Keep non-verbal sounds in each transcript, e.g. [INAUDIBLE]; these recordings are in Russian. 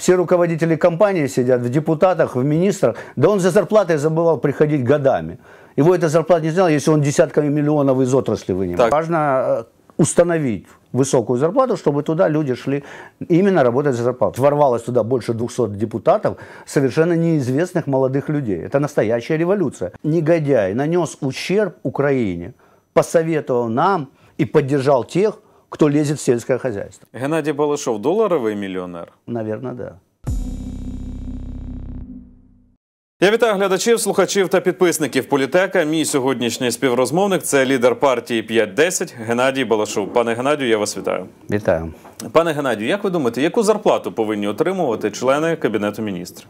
все руководители компании сидят в депутатах, в министрах. Да он за зарплатой забывал приходить годами. Его эта зарплата не знала, если он десятками миллионов из отрасли вынимал. Так. Важно э, установить высокую зарплату, чтобы туда люди шли именно работать за зарплату. Ворвалось туда больше 200 депутатов, совершенно неизвестных молодых людей. Это настоящая революция. Негодяй нанес ущерб Украине, посоветовал нам и поддержал тех, кто лезет в сельское хозяйство. Геннадий Балашов долларовый миллионер? Наверное, да. Я вітаю глядачів, слухачів та підписників політека. Мій сьогоднішній співрозмовник це лідер партії 5-10 Геннадій Балашов. Пане Геннадію, я вас вітаю. Вітаю, пане Геннадію. Як ви думаєте, яку зарплату повинні отримувати члени кабінету міністрів?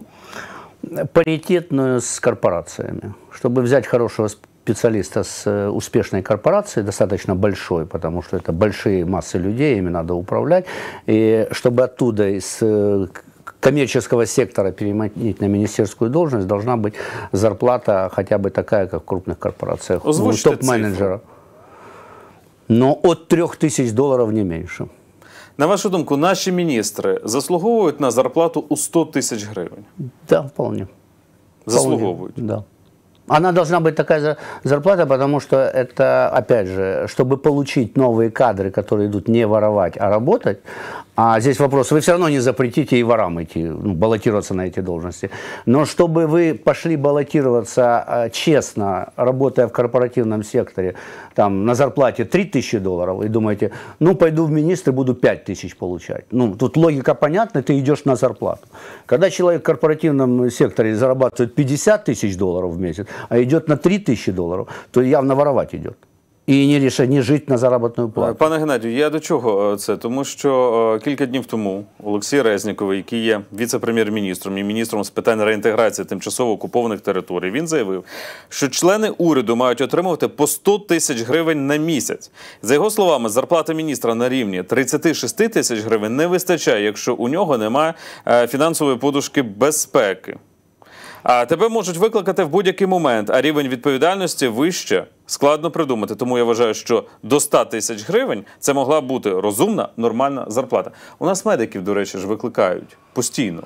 Паритетную з корпораціями, щоб взяти хорошого специалиста с э, успешной корпорацией, достаточно большой, потому что это большие массы людей, ими надо управлять, и чтобы оттуда из э, коммерческого сектора переманить на министерскую должность, должна быть зарплата хотя бы такая, как в крупных корпорациях. у ну, топ-менеджера. Но от 3000 долларов не меньше. На вашу думку, наши министры заслуговують на зарплату у 100 тысяч гривен? да, вполне. Заслуговують? Так. Да. Она должна быть такая зарплата, потому что это, опять же, чтобы получить новые кадры, которые идут не воровать, а работать, а здесь вопрос, вы все равно не запретите и ворам идти, ну, баллотироваться на эти должности. Но чтобы вы пошли баллотироваться а, честно, работая в корпоративном секторе, там на зарплате 3000 долларов и думаете, ну пойду в министры, буду 5000 получать. Ну, тут логика понятна, ты идешь на зарплату. Когда человек в корпоративном секторе зарабатывает 50 тысяч долларов в месяц, а идет на 3000 долларов, то явно воровать идет. і не рішать, не жити на заробітну плату. Е, пане Геннадію, я до чого е, це? Тому що е, кілька днів тому Олексій Резніковий, який є віце-прем'єр-міністром і міністром з питань реінтеграції тимчасово окупованих територій, він заявив, що члени уряду мають отримувати по 100 тисяч гривень на місяць. За його словами, зарплата міністра на рівні 36 тисяч гривень не вистачає, якщо у нього немає фінансової подушки безпеки. А тебе можуть викликати в будь-який момент, а рівень відповідальності вище складно придумати. Тому я вважаю, що до 100 тисяч гривень це могла бути розумна, нормальна зарплата. У нас медиків, до речі, ж викликають постійно.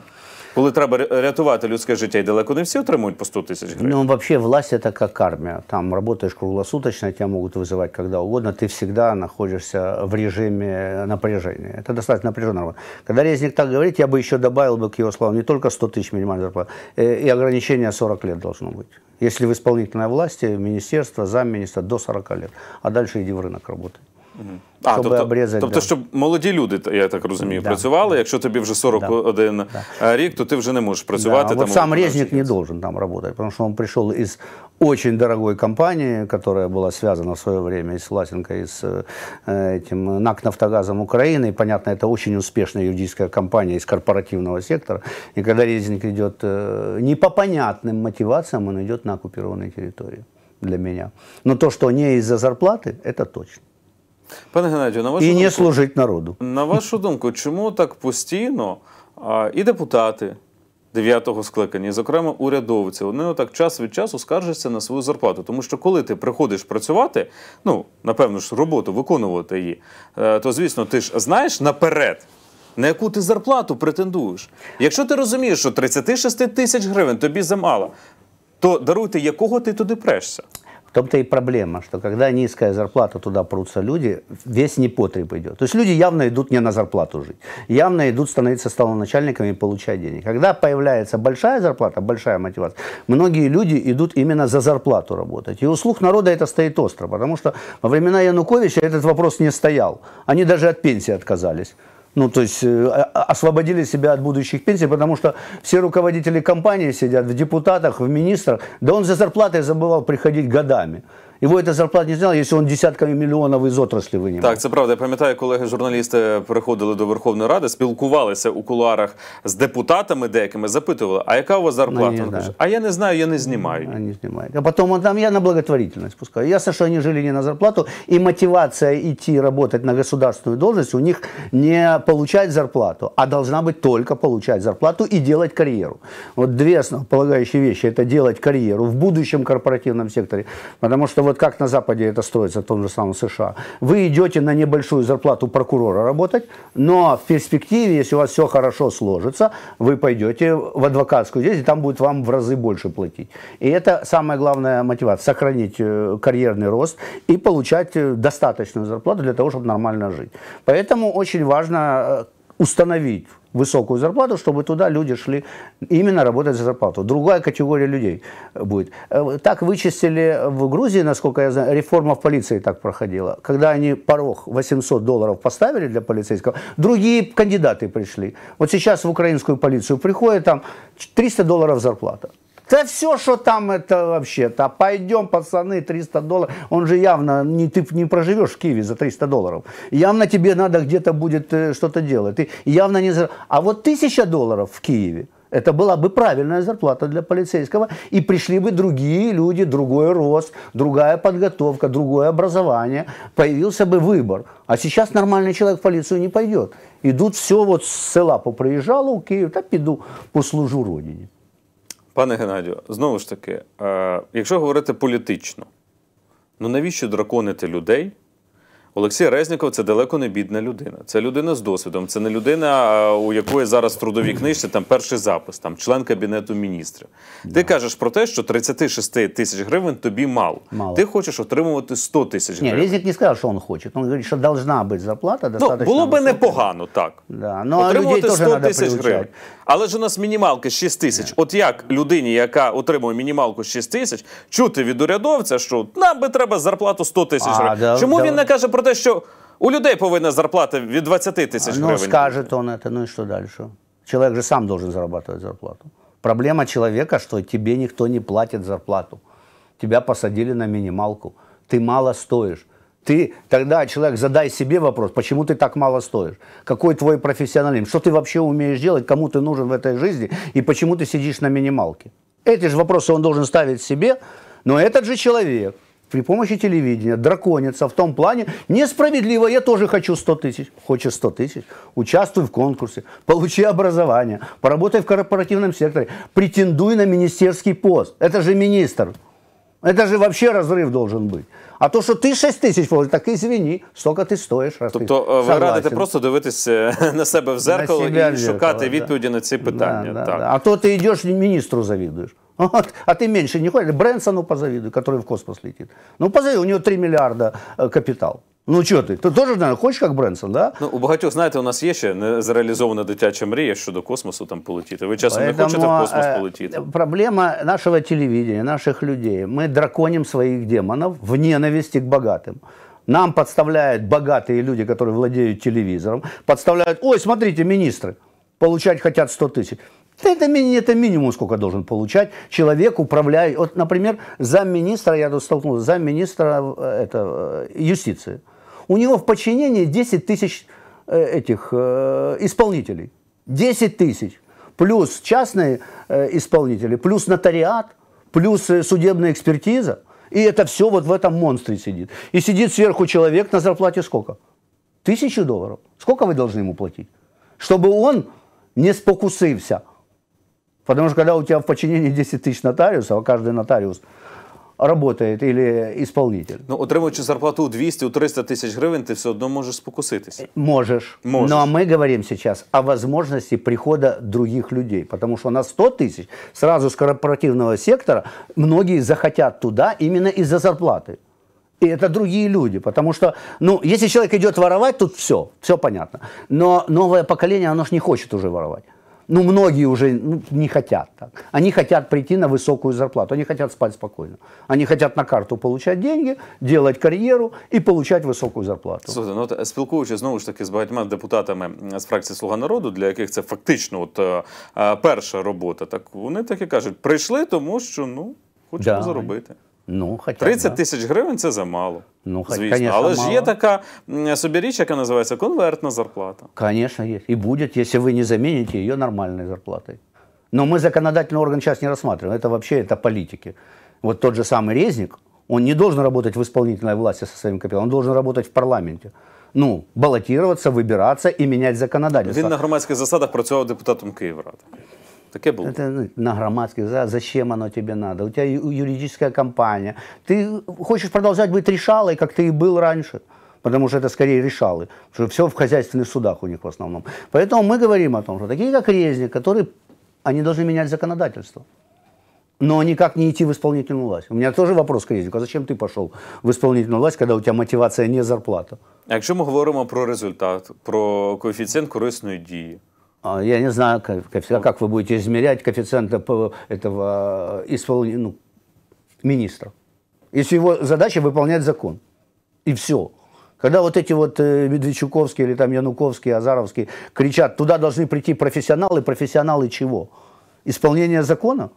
коли треба рятувати людське життя, і далеко не всі отримують по 100 тисяч гривень. Ну, вообще власть это как армия. Там работаешь круглосуточно, тебя могут вызывать когда угодно, ты всегда находишься в режиме напряжения. Это достаточно напряженного. Когда Резник так говорит, я бы еще добавил бы к его словам не только 100 тысяч минимальной зарплаты, э, и ограничение 40 лет должно быть. Если в исполнительной власти, министерство, замминистра до 40 лет. А дальше иди в рынок работай. А, щоб тобто, обрізати, тобто, да. щоб молоді люди, я так розумію, да. працювали. Якщо тобі вже 41 да. рік, то ти вже не можеш працювати. Да. Там, вот сам резник не должен там работать, потому что он пришел из очень дорогой компании, которая была связана в свое время и с Ласенко, и э, этим НАК э, «Нафтогазом Украины». И, понятно, это очень успешная юридическая компания из корпоративного сектора. И когда резник идет э, не по понятным мотивациям, он идет на оккупированные территории для меня. Но то, что не из-за зарплаты, это точно. Пане Геннадію, на вашу і думку, не служить народу. На вашу думку, чому так постійно а, і депутати дев'ятого скликання, і зокрема урядовці, вони отак час від часу скаржаться на свою зарплату. Тому що коли ти приходиш працювати, ну напевно ж роботу виконувати її, е, то звісно, ти ж знаєш наперед. На яку ти зарплату претендуєш? Якщо ти розумієш, що 36 тисяч гривень тобі замало, то даруйте, якого ти туди прешся? том-то и проблема, что когда низкая зарплата, туда прутся люди, весь непотреб идет. То есть люди явно идут не на зарплату жить, явно идут становиться столоначальниками и получать деньги. Когда появляется большая зарплата, большая мотивация, многие люди идут именно за зарплату работать. И у слух народа это стоит остро, потому что во времена Януковича этот вопрос не стоял. Они даже от пенсии отказались. Ну, то есть э, освободили себя от будущих пенсий, потому что все руководители компании сидят в депутатах, в министрах. Да он за зарплатой забывал приходить годами. Його эта зарплата не зняла, если он десятками миллионов из отрасли вынимал. Так, это правда. Я пам'ятаю, колеги журналисты приходили до Верховной Рады, спілкувалися у куларах с депутатами деякими, запитували, а яка у вас зарплата? Ну, вони, да. а я не знаю, я не знімаю. Они снимают. а потом он там я на благотворительность пускаю. Ясно, що они жили не на зарплату, и мотивация идти работать на государственную должность у них не получать зарплату, а должна быть только получать зарплату и делать карьеру. Вот две основополагающие вещи – это делать карьеру в будущем корпоративном секторе, потому что вот вот как на Западе это строится, в том же самом США. Вы идете на небольшую зарплату прокурора работать, но в перспективе, если у вас все хорошо сложится, вы пойдете в адвокатскую здесь, и там будет вам в разы больше платить. И это самая главная мотивация – сохранить э, карьерный рост и получать э, достаточную зарплату для того, чтобы нормально жить. Поэтому очень важно э, установить высокую зарплату, чтобы туда люди шли именно работать за зарплату. Другая категория людей будет. Э, так вычистили в Грузии, насколько я знаю, реформа в полиции так проходила. Когда они порог 800 долларов поставили для полицейского, другие кандидаты пришли. Вот сейчас в украинскую полицию приходят, там 300 долларов зарплата. Да все, что там это вообще-то. А Пойдем, пацаны, 300 долларов. Он же явно, не, ты не проживешь в Киеве за 300 долларов. Явно тебе надо где-то будет э, что-то делать. Ты явно не... А вот 1000 долларов в Киеве, это была бы правильная зарплата для полицейского, и пришли бы другие люди, другой рост, другая подготовка, другое образование, появился бы выбор. А сейчас нормальный человек в полицию не пойдет. Идут все вот с села поприезжало а у Киева, так иду, послужу родине. Пане Геннадію, знову ж таки, е, якщо говорити політично, ну навіщо драконити людей, Олексій Резніков це далеко не бідна людина. Це людина з досвідом. Це не людина, е, у якої зараз трудові книжці там перший запис, там член кабінету міністрів. Ти кажеш про те, що 36 тисяч гривень тобі мало. Ти хочеш отримувати 100 тисяч гривень. Ні, Резнік не сказав, що він хоче. Він говорить, що должна бути зарплата. Ну, було би непогано, так ну, отримувати 100 тисяч гривень. Але ж у нас мінімалка 6 тисяч. От як людині, яка отримує мінімалку 6 тисяч, чути від урядовця, що нам би треба зарплату 100 тисяч гривень. Чому він не каже про те, що у людей повинна зарплата від 20 тисяч ну, гривень. Ну, скажет он это, ну и что дальше? Человек же сам должен зарабатывать зарплату. Проблема человека, что тебе никто не платит зарплату. Тебя посадили на минималку. Ты мало стоишь. Ты тогда, человек, задай себе вопрос, почему ты так мало стоишь? Какой твой профессионализм? Что ты вообще умеешь делать? Кому ты нужен в этой жизни? И почему ты сидишь на минималке? Эти же вопросы он должен ставить себе, но этот же человек при помощи телевидения. Драконица в том плане несправедливо. Я тоже хочу 100 тысяч. Хочешь 100 тысяч? Участвуй в конкурсе. Получи образование. Поработай в корпоративном секторе. Претендуй на министерский пост. Это же министр. Это же вообще разрыв должен быть. А то, что ты 6 тысяч платиш, так извини, стільки ты стоишь? Раз тобто ви радите просто дивитися [LAUGHS] на себе в зеркало і шукати да. відповіді на ці питання. Да, да, так. А то ти йдеш міністру завідуєш. Вот. А ты меньше не хочешь? Брэнсону позавидуй, который в космос летит. Ну, позавидуй, у него 3 миллиарда э, капитал. Ну что ты? Ты тоже, наверное, хочешь как Бренсон, да? Ну у багатьох знаете, у нас є ще не э, зреалізована дитяча мрія щодо космосу там полетіти. Ви часом Поэтому, не хочете в космос полетіти. Проблема нашего телевидения, наших людей. Мы драконим своих демонов в ненависті к богатым. Нам подставляют богатые люди, которые владеют телевизором, подставляют, ой, смотрите, министры, получать хотят 100 тысяч. Это, это минимум, сколько должен получать человек, управляющий. Вот, например, замминистра, я тут столкнулся, замминистра э, это, э, юстиции. У него в подчинении 10 тысяч э, этих исполнителей. 10 тысяч. Плюс частные исполнители, плюс нотариат, плюс судебная экспертиза. И это все вот в этом монстре сидит. И сидит сверху человек на зарплате сколько? Тысячу долларов. Сколько вы должны ему платить? Чтобы он не спокусился? Потому что когда у тебя в подчинении 10 тысяч нотариусов, а каждый нотариус работает или исполнитель. Ну, отримуючи зарплату 200-300 тысяч гривен ты все одно э, можешь спокуситься. Можешь. Можешь. Но а ми говоримо сейчас о возможности прихода других людей. Потому что на 100 тысяч сразу с корпоративного сектора многие захотят туда именно из-за зарплаты. И это другие люди, потому что, ну, если человек идет воровать, тут все, все понятно. Но новое поколение, оно ж не хочет уже воровать. ну многие уже ну, не хотят так. Они хотят прийти на высокую зарплату, они хотят спать спокойно. Они хотят на карту получать деньги, делать кар'єру і получать високу зарплату. Слухайте, ну е, спілкуючись знову ж таки з багатьма депутатами з фракції Слуга народу, для яких це фактично от, е, е, перша робота, так вони так і кажуть: прийшли, тому що ну хочемо да. заробити. Ну, хоча 30 тисяч да. гривень це замало. Ну, хоч, звісно. Конечно, Але мало. ж є така собі річ, яка називається конвертна зарплата. Звісно, є. І буде, якщо ви не заміните її нормальною зарплатою. Но ну, мы законодательный орган сейчас не рассматриваем. Это вообще это политики. Вот тот же самый Резник, он не должен работать в исполнительной власти со своим капиталом, он должен работать в парламенте. Ну, баллотироваться, выбираться и менять законодательство. Він на громадских засадах працював депутатом Київради. Таке було. Це, ну, на громадських, зачем воно тобі надо? У тебе юридична компанія. Ти хочеш продовжувати бути рішалою, як ти і був раніше. потому что это скорее решалы, что все в хозяйственных судах у них в основном. Поэтому мы говорим о том, что такие как Резник, которые, они должны менять законодательство. Но никак не идти в исполнительную власть. У меня тоже вопрос к Резнику. А зачем ты пошел в исполнительную власть, когда у тебя мотивация не зарплата? А якщо ми говоримо про результат, про коэффициент корисної дії, а, я не знаю, как, а как вы будете измерять коэффициента этого э, исполнения ну, министра. Если его задача выполнять закон. И все. Когда вот эти вот э, Медведчуковские или там Януковские, Азаровские кричат, туда должны прийти профессионалы, профессионалы чего? Исполнение закона?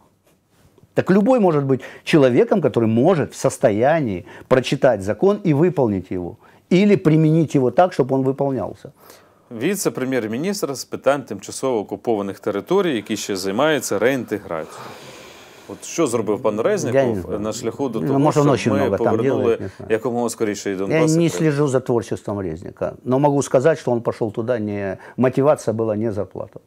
Так любой может быть человеком, который может в состоянии прочитать закон и выполнить его. Или применить его так, чтобы он выполнялся віце-прем'єр-міністр з питань тимчасово окупованих територій, який ще займається реінтеграцією. От що зробив пан Резніков на шляху до ну, того, ну, щоб ми повернули там делает, якомога скоріше і Донбасс? Я не слежу за творчеством Резника, но могу сказать, что он пошел туда, не... мотивация была не зарплата.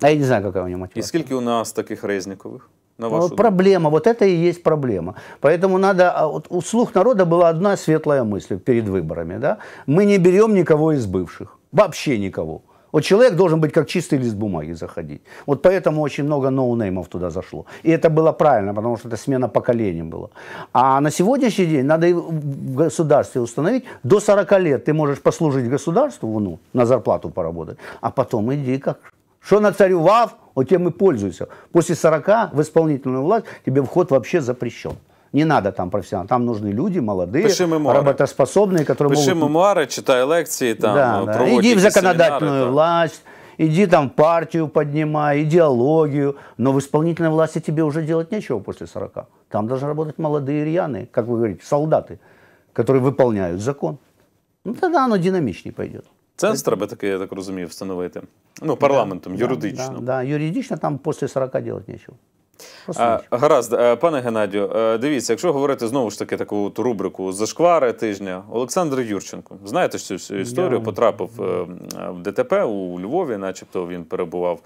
А я не знаю, какая у него мотивация. И сколько у нас таких Резниковых? На ну, вашу... Ну, проблема, вот это и есть проблема. Поэтому надо, а вот у слух народа была одна светлая мысль перед выборами, да? Мы не берем никого из бывших. Вообще никого. Вот человек должен быть как чистый лист бумаги заходить. Вот поэтому очень много ноунеймов туда зашло. И это было правильно, потому что это смена поколений была. А на сегодняшний день надо в государстве установить, до 40 лет ты можешь послужить государству, ну, на зарплату поработать, а потом иди как. Что на царю вав, вот тем и пользуйся. После 40 в исполнительную власть тебе вход вообще запрещен. Не надо там профессионал. Там нужны люди молодые, Пиши работоспособные, которые Пиши могут... мемуары, читай лекции, там, да, э, да. Иди в законодательную власть, иди там партию поднимай, идеологию, но в исполнительной власти тебе уже делать нечего после 40. Там должны работать молодые рьяные, как вы говорите, солдаты, которые выполняют закон. Ну, тогда оно динамичнее пойдет. Центр, треба таке, я так разумею, встановити. Ну, парламентом, да, юридично. Да, да, юридично там после 40 делать нечего. А, гаразд, е, пане Геннадію, е, дивіться, якщо говорити знову ж таки таку от рубрику зашквари тижня, Олександр Юрченко, знаєте цю історію, потрапив е, в ДТП у Львові, начебто він перебував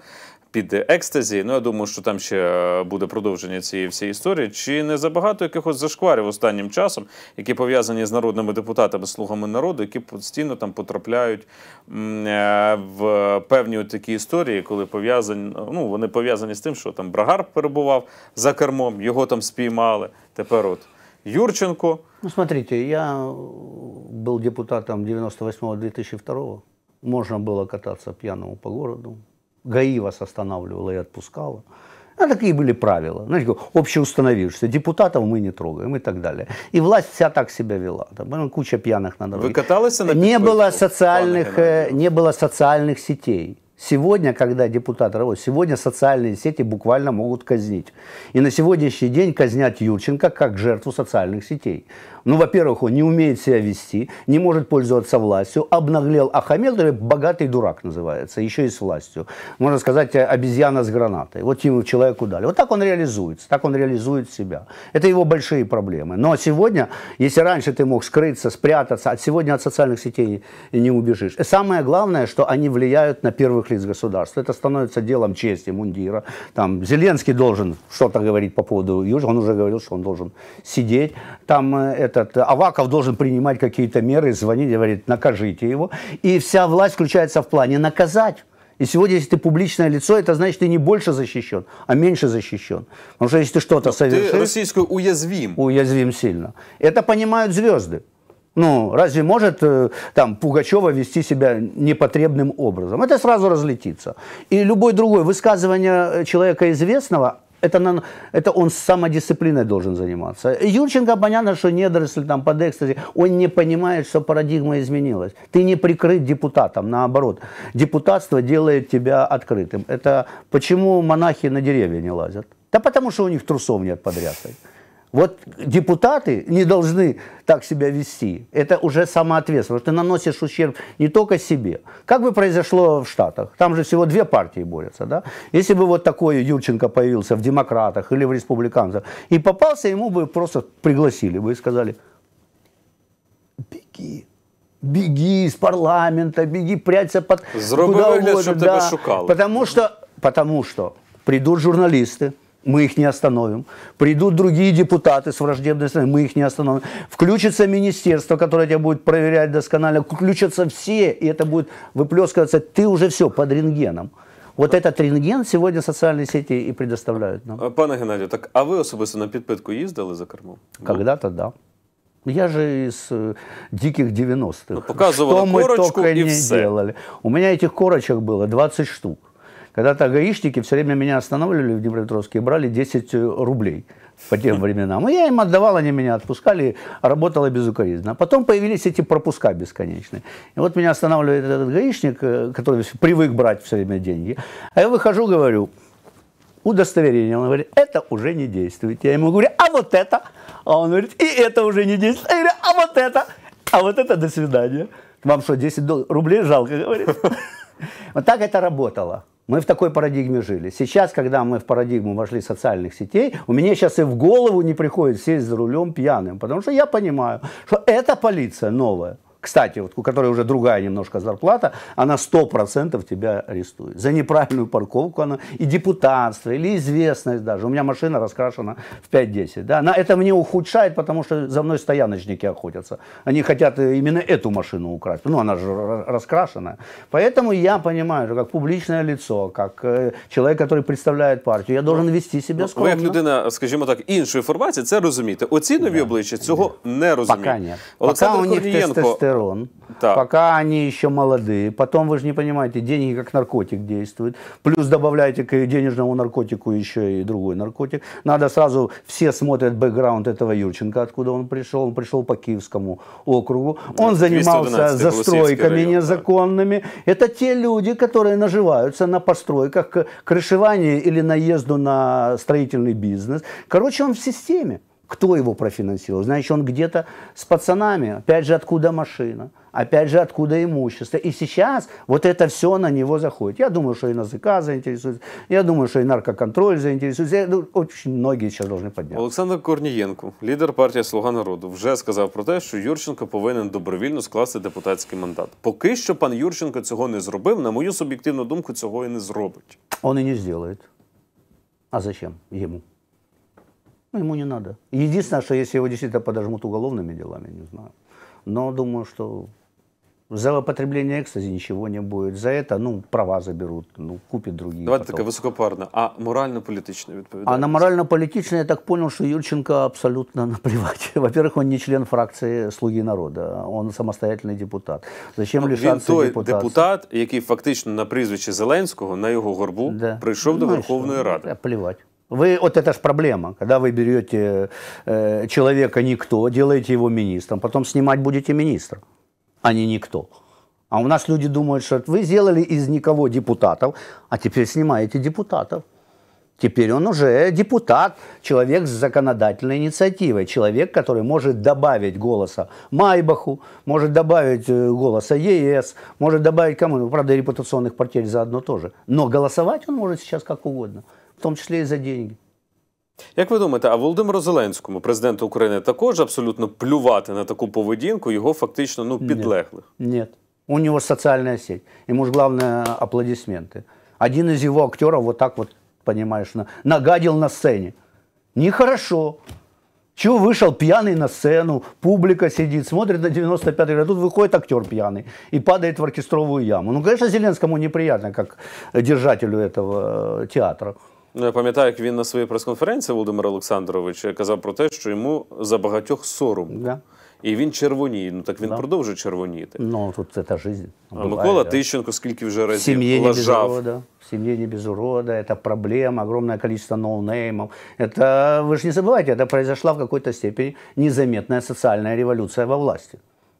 під екстазі. Ну я думаю, що там ще е, буде продовження цієї всієї історії. Чи не забагато якихось зашкварів останнім часом, які пов'язані з народними депутатами, слугами народу, які постійно там потрапляють е, в певні такі історії, коли пов'язані ну вони пов'язані з тим, що там Брагар перебував за кермом, його там спіймали. Тепер от Юрченко. Ну, смотрите, я был депутатом 98-2002. Можно было кататься пьяному по городу. ГАИ вас останавливало и отпускало. А такие были правила. Знаете, что Депутатов мы не трогаем и так далее. И власть вся так себя вела. Там ну, куча пьяных на дороге. Вы каталась на не было, социальных, э, не было социальных сетей. Сегодня, когда депутат работает, сегодня социальные сети буквально могут казнить. И на сегодняшний день казнят Юрченко как жертву социальных сетей. Ну, во-первых, он не умеет себя вести, не может пользоваться властью, обнаглел Ахамедов, э, богатый дурак называется, еще и с властью. Можно сказать, э, обезьяна с гранатой. Вот ему человеку дали. Вот так он реализуется, так он реализует себя. Это его большие проблемы. Но сегодня, если раньше ты мог скрыться, спрятаться, от сегодня от социальных сетей не убежишь. И самое главное, что они влияют на первых лиц государства. Это становится делом чести, мундира. Там Зеленский должен что-то говорить по поводу Южного, он уже говорил, что он должен сидеть. Там э, это этот э, Аваков должен принимать какие-то меры, звонить, говорит, накажите его. И вся власть включается в плане наказать. И сегодня, если ты публичное лицо, это значит, ты не больше защищен, а меньше защищен. Потому что если ты что-то ну, совершишь... Ты российскую уязвим. Уязвим сильно. Это понимают звезды. Ну, разве может э, там Пугачева вести себя непотребным образом? Это сразу разлетится. И любое другое высказывание э, человека известного, это, это он самодисциплиной должен заниматься. Юрченко, понятно, что недоросль там под экстази, он не понимает, что парадигма изменилась. Ты не прикрыт депутатом, наоборот. Депутатство делает тебя открытым. Это почему монахи на деревья не лазят? Да потому что у них трусов нет подряд. Вот депутаты не должны так себя вести. Это уже самоответственно, Ты наносишь ущерб не только себе. Как бы произошло в Штатах? Там же всего две партии борются. Да? Если бы вот такой Юрченко появился в демократах или в республиканцах, и попался, ему бы просто пригласили бы и сказали, беги, беги из парламента, беги, прячься под Зроби куда выгляд, угодно. Да, тебе шукали. Потому что, потому что придут журналисты, мы их не остановим. Придут другие депутаты с враждебной стороны, мы их не остановим. Включится министерство, которое тебя будет проверять досконально, включатся все, и это будет выплескиваться, ты уже все под рентгеном. Вот этот рентген сегодня социальные сети и предоставляют. нам. А, пане Геннадію, так а вы особисто на підпитку їздили за кормом? Ну. Когда-то, да. Я же из э, диких 90-х. Ну, показывала Что мы корочку только и не все. делали. У меня этих корочек было 20 штук. Когда-то гаишники все время меня останавливали в Днепропетровске и брали 10 э, рублей по тем временам. И я им отдавал, они меня отпускали, работала безукоризненно. А потом появились эти пропуска бесконечные. И вот меня останавливает этот гаишник, э, который привык брать все время деньги. А я выхожу, говорю, удостоверение. Он говорит, это уже не действует. Я ему говорю, а вот это? А он говорит, и это уже не действует. Я говорю, а вот это? А вот это до свидания. Вам что, 10 рублей жалко, говорит? [LAUGHS] Вот так это работало. Мы в такой парадигме жили. Сейчас, когда мы в парадигму вошли социальных сетей, у меня сейчас и в голову не приходит сесть за рулем пьяным, потому что я понимаю, что это полиция новая кстати, вот, у которой уже другая немножко зарплата, она 100% тебя арестует. За неправильную парковку она и депутатство, или известность даже. У меня машина раскрашена в 5-10. Да? Она, это мне ухудшает, потому что за мной стояночники охотятся. Они хотят э, именно эту машину украсть. Ну, она же раскрашена. Поэтому я понимаю, что как публичное лицо, как э, человек, который представляет партию, Я должен вести себе ну, скромно. Ви ну, як людина, скажімо так, іншої формації, это, розумієте. Оці нові да. обличчя цього да. не розуміють. Пока них Олександр Пока Корнієнко тестостерон, да. пока они еще молодые. Потом, вы же не понимаете, деньги как наркотик действуют. Плюс добавляете к денежному наркотику еще и другой наркотик. Надо сразу, все смотрят бэкграунд этого Юрченко, откуда он пришел. Он пришел по Киевскому округу. Он занимался застройками район, незаконными. Да. Это те люди, которые наживаются на постройках, крышевании или наезду на строительный бизнес. Короче, он в системе. Кто его профинансировал? Значит, он где-то с пацанами. Опять же, откуда машина? Опять же, откуда имущество? И сейчас вот это все на него заходит. Я думаю, что и ЗК заинтересуется. Я думаю, что и наркоконтроль заинтересуется. Я думаю, очень многие сейчас должны підняти. Олександр Корнієнко, лідер партії Слуга народу, вже сказав про те, що Юрченко повинен добровільно скласти депутатський мандат. Поки що пан Юрченко цього не зробив. На мою суб'єктивну думку, цього і не зробить. Он і не зробить. А зачем йому? Ну, ему не надо. Единственное, что если его действительно подожмут уголовными делами, не знаю. Но думаю, что за употребление экстази ничего не будет. За это ну, права заберут, ну, купят другие. Давайте такая таке А морально политичная відповідальність? А на морально политичная я так понял, что Юрченко абсолютно [LAUGHS] наплевать. Во-первых, он не член фракции «Слуги народа», он самостоятельный депутат. Зачем ну, лишаться Він той депутат? депутат, який фактично на прізвище Зеленського, на його горбу, да. прийшов ну, до Верховної Ради. Плевать. Вы, вот это же проблема, когда вы берете э, человека никто, делаете его министром, потом снимать будете министра, а не никто. А у нас люди думают, что вы сделали из никого депутатов, а теперь снимаете депутатов. Теперь он уже депутат, человек с законодательной инициативой, человек, который может добавить голоса Майбаху, может добавить э, голоса ЕС, может добавить кому-то, ну, правда, репутационных партий заодно тоже. Но голосовать он может сейчас как угодно – в тому числі і за деньги. Як ви думаєте, а Володимиру Зеленському, президенту України, також абсолютно плювати на таку поведінку його фактично ну, підлеглих? Ні. Ні. У него социальная сеть. Ему же главное аплодисменты. Один из его актеров вот так вот, понимаешь, на, нагадил на сцене. Нехорошо. Чего вышел пьяный на сцену, публика сидит, смотрит на 95-й год, тут выходит актер пьяный и падает в оркестровую яму. Ну, конечно, Зеленскому неприятно, как держателю этого э, театра. Ну, я пам'ятаю, як він на своїй прес-конференції Володимир Олександрович казав про те, що йому за багатьох сором. Да. І він червоніє. Ну так він да. продовжує червоніти. Ну тут це та життя. А Микола да. Тищенко скільки вже разів Семье лажав. Не без урода. Семье не без урода, это проблема, огромне количество ноунеймов. Это, ви ж не забывайте, это произошла в какой-то степени незаметная социальная революция во власти.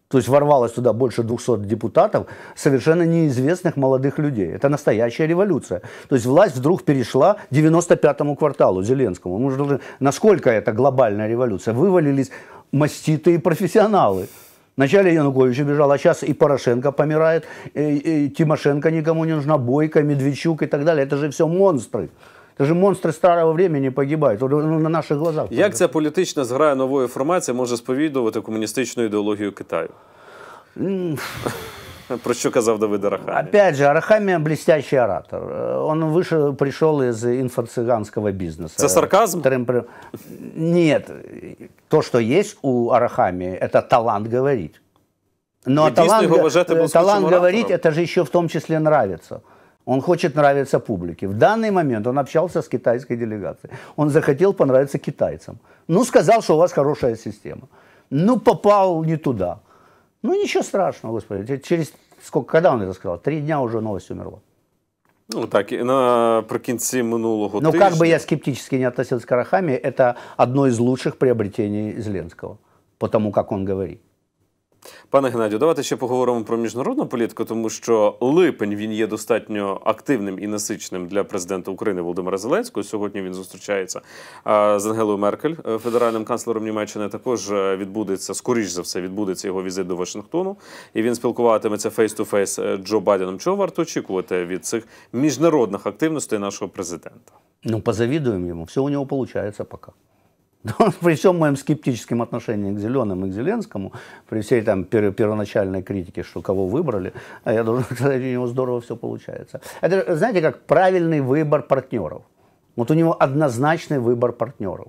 То есть ворвалось туда больше 200 депутатов, совершенно неизвестных молодых людей. Это настоящая революция. То есть власть вдруг перешла 95-му кварталу Зеленскому. Мы же должны... Насколько это глобальная революция? Вывалились маститые профессионалы. Вначале Янукович убежал, а сейчас и Порошенко помирает, и, и Тимошенко никому не нужна, Бойко, Медведчук и так далее. Это же все монстры. Даже монстри старого времени погибають ну, на наших глазах. Як ця політична зграя нової формації може сповідувати комуністичну ідеологію Китаю? [LAUGHS] Про що казав Давид Арахамия? Опять же, Арахамия блестящий оратор. Он выше пришел из инфо-цыганского бизнеса. Это сарказм? Тремпр... Нет. То, что есть у Арахамии, это талант говорить. Но ну, Единственное, а талант говорить, это же еще в том числе нравится. Он хочет нравиться публике. В данный момент он общался с китайской делегацией. Он захотел понравиться китайцам. Ну, сказал, что у вас хорошая система. Ну, попал не туда. Ну, ничего страшного, господи. Через сколько, когда он это сказал? Три дня уже новость умерла. Ну так, і наприкінці минулого Ну, тижня... как бы я скептически не относился к Карахаме, это одно из лучших приобретений Зеленского, потому как он говорит. Пане Геннадію, давайте ще поговоримо про міжнародну політику, тому що липень він є достатньо активним і насиченим для президента України Володимира Зеленського. Сьогодні він зустрічається з Ангелою Меркель, е, федеральним канцлером Німеччини. Також е, відбудеться скоріш за все, відбудеться його візит до Вашингтону, і він спілкуватиметься фейс-ту-фейс -фейс Джо Байденом. Чого варто очікувати від цих міжнародних активностей нашого президента? Ну позавідуємо йому, все у нього виходить поки. [LAUGHS] при всем моем скептическом отношении к Зеленым и к Зеленскому, при всей там первоначальной критике, что кого выбрали, а я должен [LAUGHS] сказать, у него здорово все получается. Это, знаете, как правильный выбор партнеров. Вот у него однозначный выбор партнеров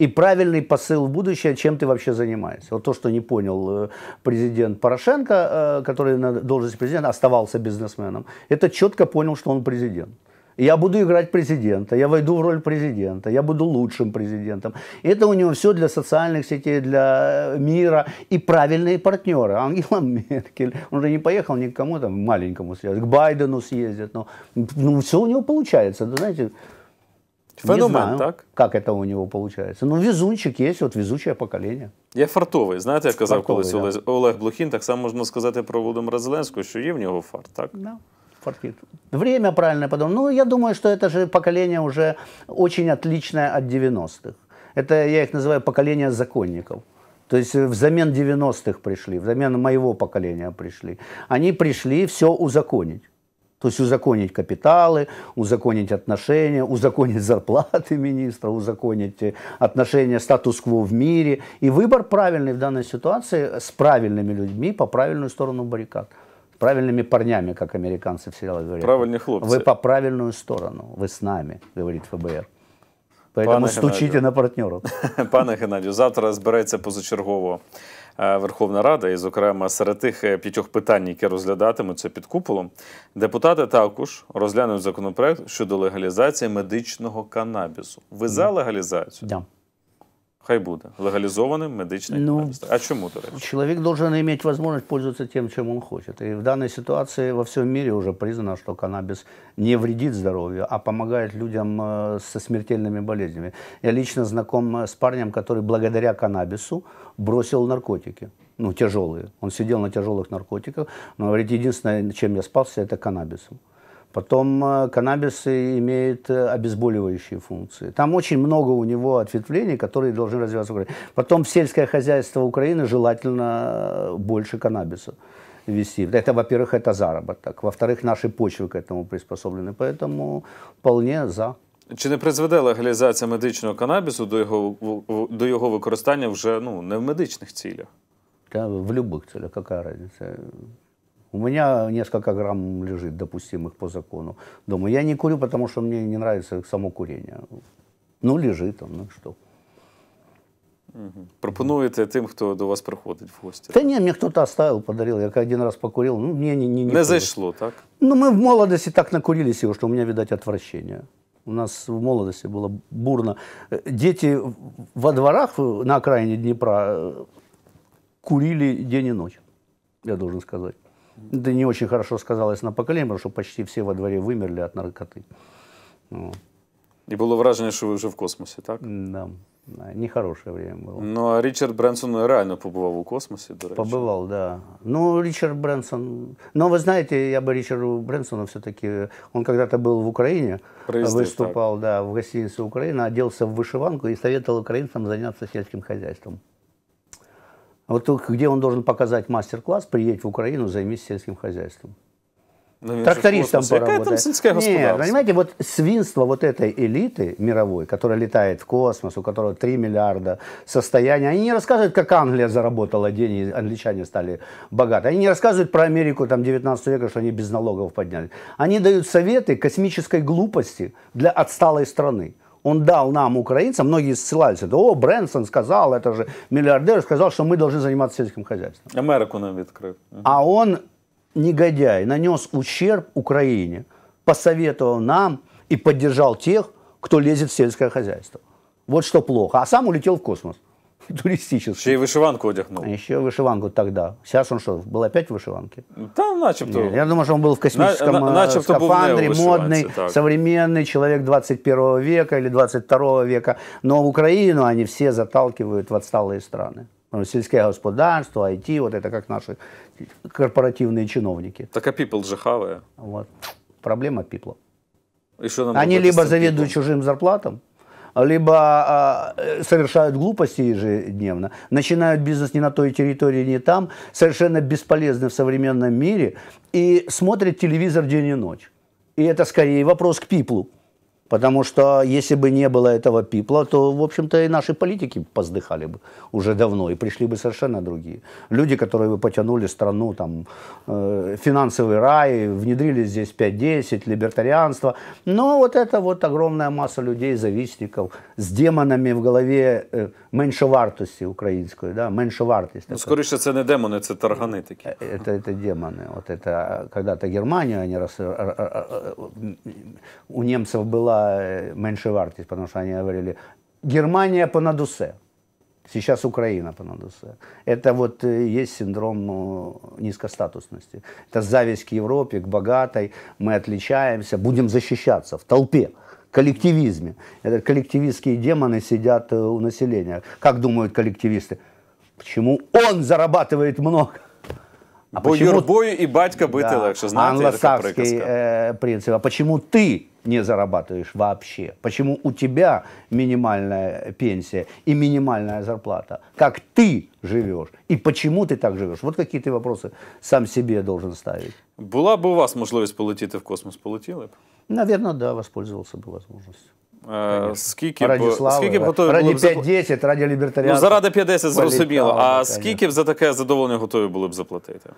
и правильный посыл в будущее, чем ты вообще занимаешься. Вот то, что не понял э, президент Порошенко, э, который на должности президента оставался бизнесменом, это четко понял, что он президент. Я буду играть президента, я войду в роль президента, я буду лучшим президентом. Это у него все для социальных сетей, для э, мира и правильные партнеры. Ангела Меркель, он же не поехал ни к кому там маленькому съездить, к Байдену съездит. Но, ну, все у него получается, да, знаете. Феномен, не знаю, так? Как это у него получается? Ну, везунчик есть, от везучее поколение. Я фартовий. Знаєте, як казав фартовий, колись да. Олег Блохін, так само можна сказати про Володимира Зеленського, що є в нього фарт, так? Да фартит. Время правильное, подумал. Ну, я думаю, что это же поколение уже очень отличное от 90-х. Это, я их называю, поколение законников. То есть взамен 90-х пришли, взамен моего поколения пришли. Они пришли все узаконить. То есть узаконить капиталы, узаконить отношения, узаконить зарплаты министра, узаконить э, отношения статус-кво в мире. И выбор правильный в данной ситуации с правильными людьми по правильную сторону баррикад. правильными парнями, как американцы всегда говорят. Правильные хлопцы. Вы по правильную сторону, вы с нами, говорит ФБР. Поэтому Пане стучите Геннадію. на партнеру. [LAUGHS] Пане Геннадію, завтра збереться позачергово е, Верховна Рада, і, зокрема, серед тих е, п'ятьох питань, які розглядатимуться під куполом, депутати також розглянуть законопроект щодо легалізації медичного канабісу. Ви за легалізацію? Так. Да. Хай буде легалізованим медичний ну, А чому до речі? Чоловік должен иметь возможность пользоваться тем, чем он хочет. И в данной ситуации во всем мире уже признано, что каннабис не вредит здоровью, а помогает людям э, со смертельными болезнями. Я лично знаком э, с парнем, который благодаря каннабису бросил наркотики. Ну, тяжелые. Он сидел на тяжелых наркотиках, но говорит, единственное, чем я спался, это каннабисом. Потом э, каннабис имеет э, обезболивающие функции. Там очень много у него ответвлений, которые должны развиваться в Украине. Потом сельское хозяйство Украины желательно э, больше каннабиса вести. Это, во-первых, это заработок. Во-вторых, наши почвы к этому приспособлены. Поэтому вполне за. Чи не призведе легалізація медичного канабісу до його до його використання вже ну не в медичних цілях? Та в будь-яких цілях, яка різниця? У меня несколько грамм лежит, допустимых по закону Думаю, Я не курю, потому что мне не нравится само курение. Ну, лежит там, ну что. Угу. Пропонуєте тим, хто до вас приходить в гості? Та ні, мені хтось оставив, подарив. Я один раз покурив, ну мені не, не, не, не зайшло, так? Ну, ми в молодості так накурились його, що у мене, видать, отвращення. У нас в молодости было бурно. Дети во дворах э, на окраине Днепра э, курили день и ночь, я должен сказать. Да не очень хорошо сказалось на поколение, потому что почти все во дворе вымерли от наркоты. Вот. Ну. І було враження, що ви вже в космосе, так? Да. Нехорошее время было. Ну, а Ричард Бренсон реально побывал в космосе, до Побывал, да. Ну, Ричард Брэнсон... но вы знаете, я бы Ричарду Брэнсону все-таки... Он когда-то был в Украине, Проездил, выступал, так. да, в гостинице Украины, оделся в вышиванку и советовал украинцам заняться сельским хозяйством. А вот где он должен показать мастер-класс, приедь в Украину, займись сельским хозяйством. Наверное, Трактористом поработает. Нет, понимаете, вот свинство вот этой элиты мировой, которая летает в космос, у которого 3 миллиарда состояния, они не рассказывают, как Англия заработала деньги, англичане стали богаты. Они не рассказывают про Америку там 19 века, что они без налогов подняли. Они дают советы космической глупости для отсталой страны он дал нам, украинцам, многие ссылаются, о, Брэнсон сказал, это же миллиардер, сказал, что мы должны заниматься сельским хозяйством. Америку нам открыл. А он, негодяй, нанес ущерб Украине, посоветовал нам и поддержал тех, кто лезет в сельское хозяйство. Вот что плохо. А сам улетел в космос. [LAUGHS] туристический. Еще и вышиванку одягнул. А Еще вышиванку тогда. Сейчас он что, был опять в вышиванке? Да, начебто. Нет, я думаю, что он был в космическом на, на, э, скафандре, модный, так. современный человек 21 века или 22 века. Но в Украину они все заталкивают в отсталые страны. Ну, сельское господарство, IT, вот это как наши корпоративные чиновники. Так а people же хавая. Вот. Проблема people. Они либо завидуют чужим зарплатам, либо а, э, совершают глупости ежедневно, начинают бизнес не на той территории, не там, совершенно бесполезны в современном мире и смотрят телевизор день и ночь. И это скорее вопрос к пиплу. Потому что если бы не было этого пипла, то, в общем-то, и наши политики поздыхали бы уже давно, и пришли бы совершенно другие. Люди, которые бы потянули страну, там, э, финансовый рай, внедрили здесь 5-10, либертарианство. Но вот это вот огромная масса людей, завистников, с демонами в голове э, меншовартості української, да, меншовартість. Ну, скорее всего, это не демоны, это таргани такие. Э, это, это демоны. Вот это когда-то Германия, они раз, у немцев была была э, меньше вартость, потому что они говорили, Германия по надусе, сейчас Украина по надусе. Это вот э, есть синдром э, низкостатусности. Это зависть к Европе, к богатой, мы отличаемся, будем защищаться в толпе коллективизме. Это коллективистские демоны сидят у населения. Как думают коллективисты? Почему он зарабатывает много? А Бо почему... Юрбою и батька быты да, легче, знаете, англосакский э, принцип. А почему ты не зарабатываешь вообще? Почему у тебя минимальная пенсия и минимальная зарплата? Как ты живешь? И почему ти так живеш? От які ти питання сам себе должен ставити. Була б у вас можливість полетіти в космос, полетіли б? Навірно, да, воспользовался бы возможностью. Е, скільки б, раді слави, скільки б готові раді були 5-10, раді лібертаріату. Ну, заради 5-10 зрозуміло. А скільки б за таке задоволення готові були б заплатити?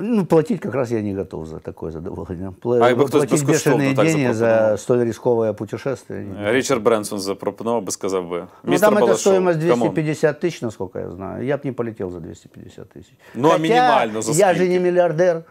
Ну, платить как раз я не готов за такое задоволення. Пла- А якби хтось безкоштовно так деньги за столь рисковое путешествие. Річард Бренсон запропонував би, сказав би. Ну, там это Балашов, стоимость камон. 250 тысяч, насколько я знаю. Я бы не полетел за 250 тысяч. Ну, а минимально за я же не миллиардер.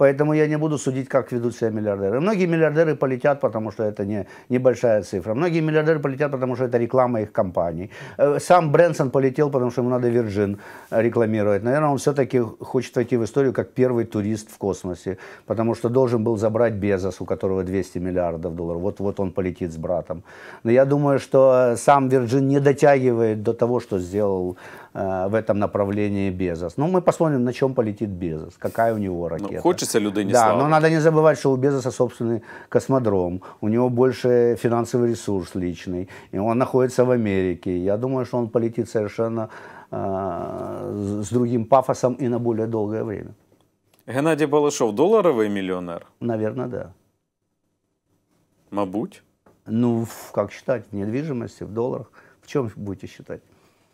Поэтому я не буду судить, как ведут себя миллиардеры. Многие миллиардеры полетят, потому что это не, небольшая цифра. Многие миллиардеры полетят, потому что это реклама их компаний. Э, сам Брэнсон полетел, потому что ему надо Virgin рекламировать. Наверное, он все-таки хочет войти в историю как первый турист в космосе, потому что должен был забрать Безос, у которого 200 миллиардов долларов. Вот-вот он полетит с братом. Но я думаю, что э, сам Virgin не дотягивает до того, что сделал Э, в этом направлении Безос. Ну, мы посмотрим, на чем полетит Безос, какая у него ну, ракета. Ну, хочется людині Да, славы. но надо не забывать, что у Безоса собственный космодром, у него больше финансовый ресурс личный, и он находится в Америке. Я думаю, что он полетит совершенно э, с другим пафосом и на более долгое время. Геннадий Балашов долларовый миллионер? Наверное, да. Мабуть? Ну, в, как считать, в недвижимости, в долларах. В чем будете считать?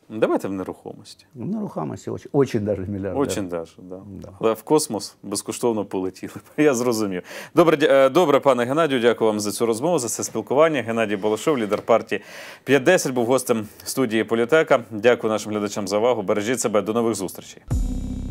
Ну, давайте в нерухомості. В нерухомості очень, очень даже мільярд. Очень даже, да. да. Але в космос безкоштовно полетіли. [LAUGHS] Я зрозумів. Добре, е, добре, пане Геннадію, дякую вам за цю розмову, за це спілкування. Геннадій Балашов, лідер партії 510, був гостем студії Політека. Дякую нашим глядачам за увагу. Бережіть себе, до нових зустрічей.